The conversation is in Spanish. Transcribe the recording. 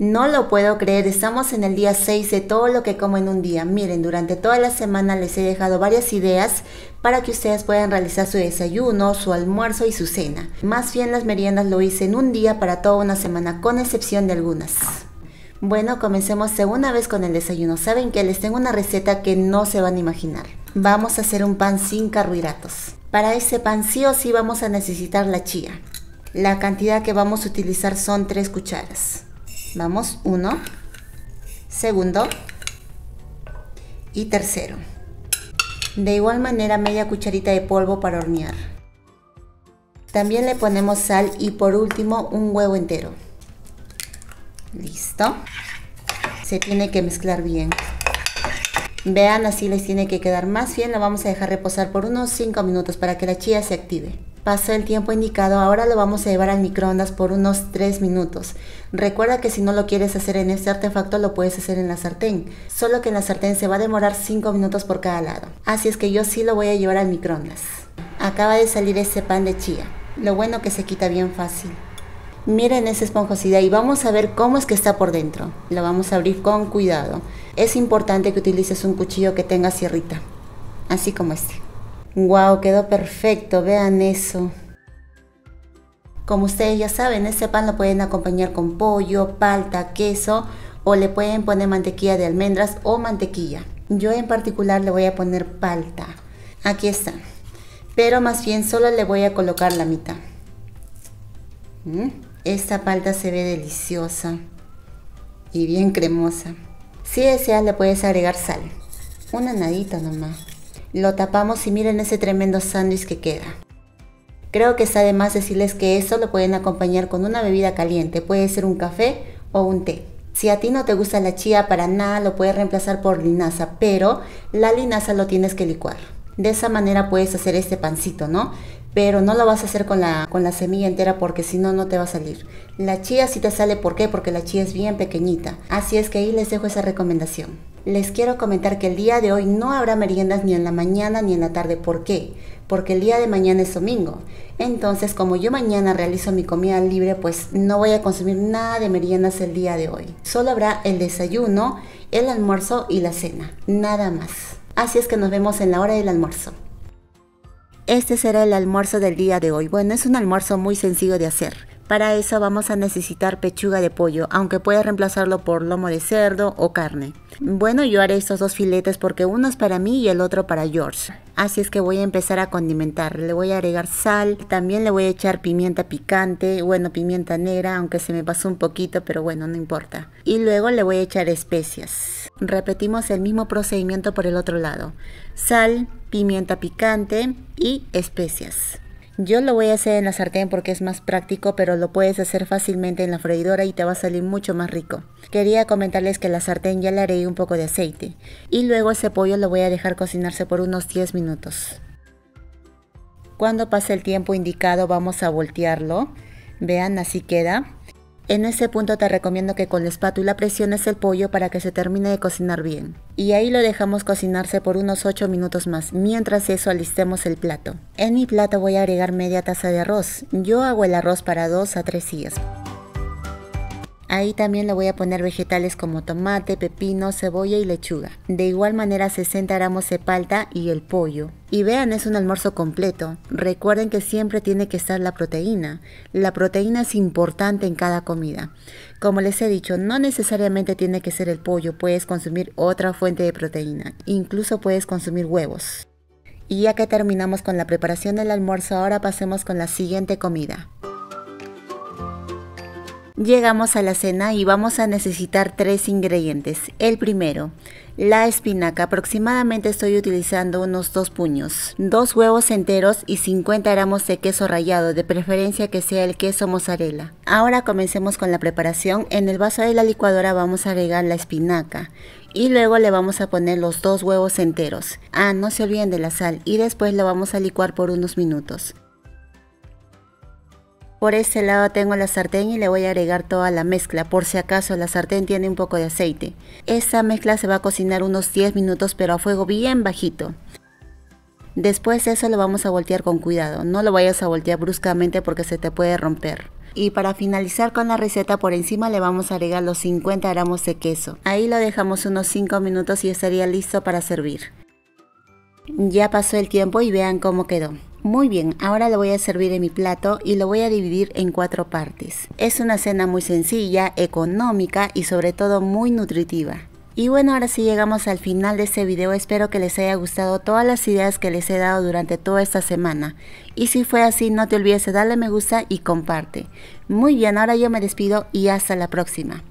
No lo puedo creer, estamos en el día 6 de todo lo que como en un día. Miren, durante toda la semana les he dejado varias ideas para que ustedes puedan realizar su desayuno, su almuerzo y su cena. Más bien las meriendas lo hice en un día para toda una semana, con excepción de algunas. Bueno, comencemos segunda vez con el desayuno. Saben que les tengo una receta que no se van a imaginar. Vamos a hacer un pan sin carbohidratos. Para ese pan sí o sí vamos a necesitar la chía. La cantidad que vamos a utilizar son 3 cucharas. Vamos, uno, segundo y tercero. De igual manera media cucharita de polvo para hornear. También le ponemos sal y por último un huevo entero. Listo. Se tiene que mezclar bien. Vean, así les tiene que quedar más bien. Lo vamos a dejar reposar por unos 5 minutos para que la chía se active. Pasó el tiempo indicado, ahora lo vamos a llevar al microondas por unos 3 minutos. Recuerda que si no lo quieres hacer en este artefacto lo puedes hacer en la sartén, solo que en la sartén se va a demorar 5 minutos por cada lado. Así es que yo sí lo voy a llevar al microondas. Acaba de salir ese pan de chía, lo bueno que se quita bien fácil. Miren esa esponjosidad y vamos a ver cómo es que está por dentro. Lo vamos a abrir con cuidado. Es importante que utilices un cuchillo que tenga sierrita, así como este. Wow, quedó perfecto, vean eso. Como ustedes ya saben, este pan lo pueden acompañar con pollo, palta, queso o le pueden poner mantequilla de almendras o mantequilla. Yo en particular le voy a poner palta. Aquí está. Pero más bien solo le voy a colocar la mitad. Mm, esta palta se ve deliciosa y bien cremosa. Si deseas le puedes agregar sal. Una nadita nomás lo tapamos y miren ese tremendo sándwich que queda. Creo que es de decirles que esto lo pueden acompañar con una bebida caliente, puede ser un café o un té. Si a ti no te gusta la chía para nada, lo puedes reemplazar por linaza, pero la linaza lo tienes que licuar. De esa manera puedes hacer este pancito, ¿no? pero no lo vas a hacer con la, con la semilla entera porque si no, no te va a salir. La chía sí te sale, ¿por qué? Porque la chía es bien pequeñita. Así es que ahí les dejo esa recomendación. Les quiero comentar que el día de hoy no habrá meriendas ni en la mañana ni en la tarde. ¿Por qué? Porque el día de mañana es domingo. Entonces, como yo mañana realizo mi comida libre, pues no voy a consumir nada de meriendas el día de hoy. Solo habrá el desayuno, el almuerzo y la cena. Nada más. Así es que nos vemos en la hora del almuerzo este será el almuerzo del día de hoy. Bueno, es un almuerzo muy sencillo de hacer. Para eso vamos a necesitar pechuga de pollo, aunque puedes reemplazarlo por lomo de cerdo o carne. Bueno, yo haré estos dos filetes porque uno es para mí y el otro para George. Así es que voy a empezar a condimentar. Le voy a agregar sal, también le voy a echar pimienta picante, bueno, pimienta negra, aunque se me pasó un poquito, pero bueno, no importa. Y luego le voy a echar especias. Repetimos el mismo procedimiento por el otro lado. Sal, pimienta picante y especias. Yo lo voy a hacer en la sartén porque es más práctico, pero lo puedes hacer fácilmente en la freidora y te va a salir mucho más rico. Quería comentarles que la sartén ya le haré un poco de aceite. Y luego ese pollo lo voy a dejar cocinarse por unos 10 minutos. Cuando pase el tiempo indicado vamos a voltearlo. Vean, así queda. En ese punto te recomiendo que con la espátula presiones el pollo para que se termine de cocinar bien. Y ahí lo dejamos cocinarse por unos 8 minutos más, mientras eso alistemos el plato. En mi plato voy a agregar media taza de arroz. Yo hago el arroz para 2 a 3 días. Ahí también le voy a poner vegetales como tomate, pepino, cebolla y lechuga. De igual manera 60 gramos de palta y el pollo. Y vean, es un almuerzo completo. Recuerden que siempre tiene que estar la proteína. La proteína es importante en cada comida. Como les he dicho, no necesariamente tiene que ser el pollo, puedes consumir otra fuente de proteína. Incluso puedes consumir huevos. Y ya que terminamos con la preparación del almuerzo, ahora pasemos con la siguiente comida. Llegamos a la cena y vamos a necesitar tres ingredientes. El primero, la espinaca. Aproximadamente estoy utilizando unos dos puños, dos huevos enteros y 50 gramos de queso rallado, de preferencia que sea el queso mozzarella. Ahora comencemos con la preparación. En el vaso de la licuadora vamos a agregar la espinaca y luego le vamos a poner los dos huevos enteros. Ah, no se olviden de la sal y después la vamos a licuar por unos minutos. Por ese lado tengo la sartén y le voy a agregar toda la mezcla, por si acaso la sartén tiene un poco de aceite. Esta mezcla se va a cocinar unos 10 minutos pero a fuego bien bajito. Después eso lo vamos a voltear con cuidado, no lo vayas a voltear bruscamente porque se te puede romper. Y para finalizar con la receta por encima le vamos a agregar los 50 gramos de queso. Ahí lo dejamos unos 5 minutos y estaría listo para servir. Ya pasó el tiempo y vean cómo quedó. Muy bien, ahora lo voy a servir en mi plato y lo voy a dividir en cuatro partes. Es una cena muy sencilla, económica y sobre todo muy nutritiva. Y bueno, ahora sí llegamos al final de este video. Espero que les haya gustado todas las ideas que les he dado durante toda esta semana. Y si fue así, no te olvides de darle me gusta y comparte. Muy bien, ahora yo me despido y hasta la próxima.